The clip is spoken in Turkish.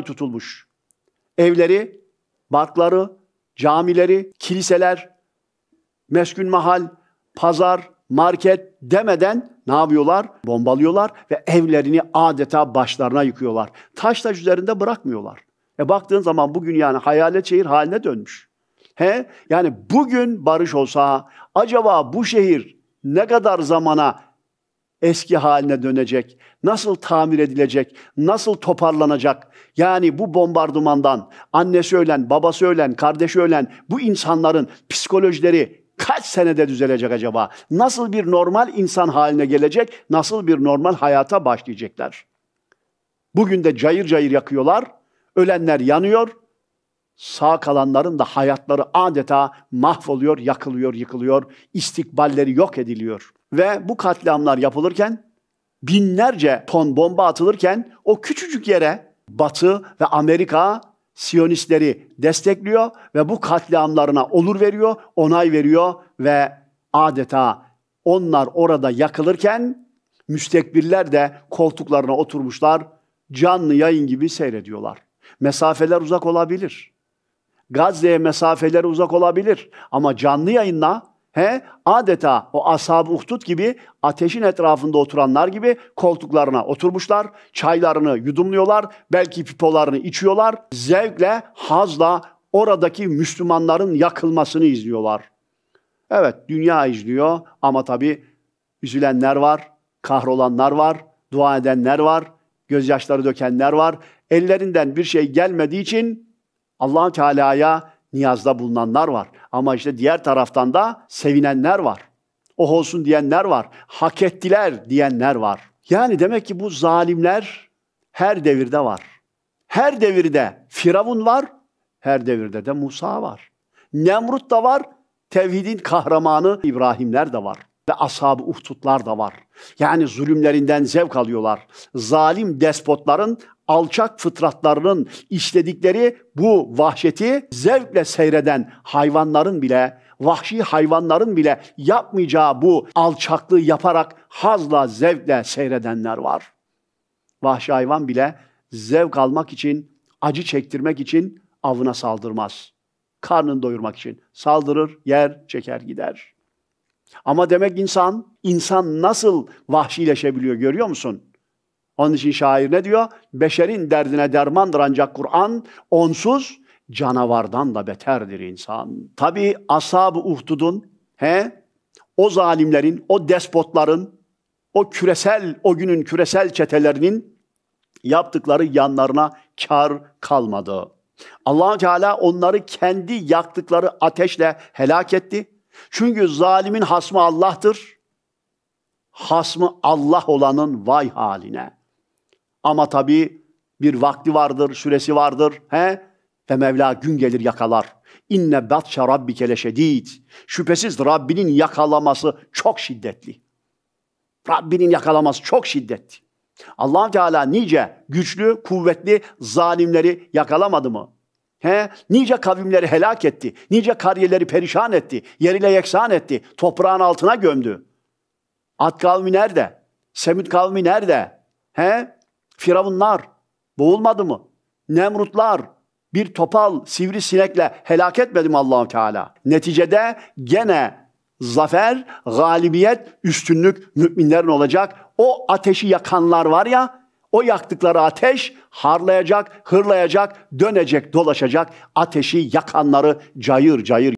tutulmuş. Evleri, barkları, camileri, kiliseler, meskun mahal, pazar, market demeden ne yapıyorlar? Bombalıyorlar ve evlerini adeta başlarına yıkıyorlar. Taş taş üzerinde bırakmıyorlar. E baktığın zaman bugün yani hayalet şehir haline dönmüş. He? Yani bugün barış olsa acaba bu şehir ne kadar zamana eski haline dönecek, nasıl tamir edilecek, nasıl toparlanacak? Yani bu bombardımandan annesi ölen, babası ölen, kardeşi ölen bu insanların psikolojileri kaç senede düzelecek acaba? Nasıl bir normal insan haline gelecek? Nasıl bir normal hayata başlayacaklar? Bugün de cayır cayır yakıyorlar. Ölenler yanıyor sağ kalanların da hayatları adeta mahvoluyor, yakılıyor, yıkılıyor, istikballeri yok ediliyor. Ve bu katliamlar yapılırken binlerce ton bomba atılırken o küçücük yere Batı ve Amerika Siyonistleri destekliyor ve bu katliamlarına olur veriyor, onay veriyor ve adeta onlar orada yakılırken müstekbirler de koltuklarına oturmuşlar, canlı yayın gibi seyrediyorlar. Mesafeler uzak olabilir. Gazze'ye mesafeleri uzak olabilir ama canlı yayınla he adeta o asab uhdud gibi ateşin etrafında oturanlar gibi koltuklarına oturmuşlar, çaylarını yudumluyorlar, belki pipolarını içiyorlar, zevkle, hazla oradaki Müslümanların yakılmasını izliyorlar. Evet, dünya izliyor ama tabii üzülenler var, kahrolanlar var, dua edenler var, gözyaşları dökenler var. Ellerinden bir şey gelmediği için allah Teala'ya niyazda bulunanlar var. Ama işte diğer taraftan da sevinenler var. o oh olsun diyenler var. Hak ettiler diyenler var. Yani demek ki bu zalimler her devirde var. Her devirde Firavun var, her devirde de Musa var. Nemrut da var, tevhidin kahramanı İbrahimler de var ve ashab-ı uhdutlar da var. Yani zulümlerinden zevk alıyorlar. Zalim despotların alçak fıtratlarının işledikleri bu vahşeti zevkle seyreden hayvanların bile vahşi hayvanların bile yapmayacağı bu alçaklığı yaparak hazla, zevkle seyredenler var. Vahşi hayvan bile zevk almak için, acı çektirmek için avına saldırmaz. Karnını doyurmak için saldırır, yer, çeker gider. Ama demek insan, insan nasıl vahşileşebiliyor görüyor musun? Onun için şair ne diyor? Beşerin derdine dermandır ancak Kur'an, onsuz canavardan da beterdir insan. Tabi asab ı he? o zalimlerin, o despotların, o küresel, o günün küresel çetelerinin yaptıkları yanlarına kar kalmadı. allah Teala onları kendi yaktıkları ateşle helak etti. Çünkü zalimin hasmı Allah'tır. Hasmı Allah olanın vay haline. Ama tabii bir vakti vardır, süresi vardır. He? Ve Mevla gün gelir yakalar. İnne batşa rabbike leşedid. Şüphesiz Rabbinin yakalaması çok şiddetli. Rabbinin yakalaması çok şiddetli. allah Teala nice güçlü, kuvvetli zalimleri yakalamadı mı? He, nice kavimleri helak etti. Nice kariyeleri perişan etti. Yeriyle yeksan etti. Toprağın altına gömdü. Ad kavmi nerede? Semud kavmi nerede? He? Firavunlar boğulmadı mı? Nemrutlar bir topal sivri sinekle helak etmedi mi Allahu Teala? Neticede gene zafer, galibiyet, üstünlük müminlerin olacak. O ateşi yakanlar var ya, o yaktıkları ateş harlayacak, hırlayacak, dönecek, dolaşacak. Ateşi yakanları cayır cayır